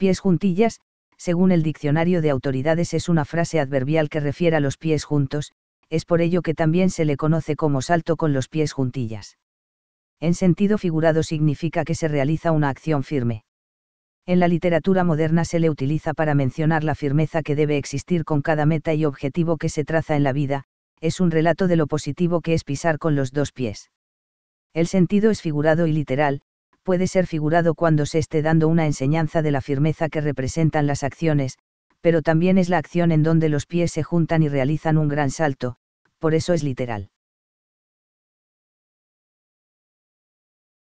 Pies juntillas, según el diccionario de autoridades es una frase adverbial que refiere a los pies juntos, es por ello que también se le conoce como salto con los pies juntillas. En sentido figurado significa que se realiza una acción firme. En la literatura moderna se le utiliza para mencionar la firmeza que debe existir con cada meta y objetivo que se traza en la vida, es un relato de lo positivo que es pisar con los dos pies. El sentido es figurado y literal, puede ser figurado cuando se esté dando una enseñanza de la firmeza que representan las acciones, pero también es la acción en donde los pies se juntan y realizan un gran salto, por eso es literal.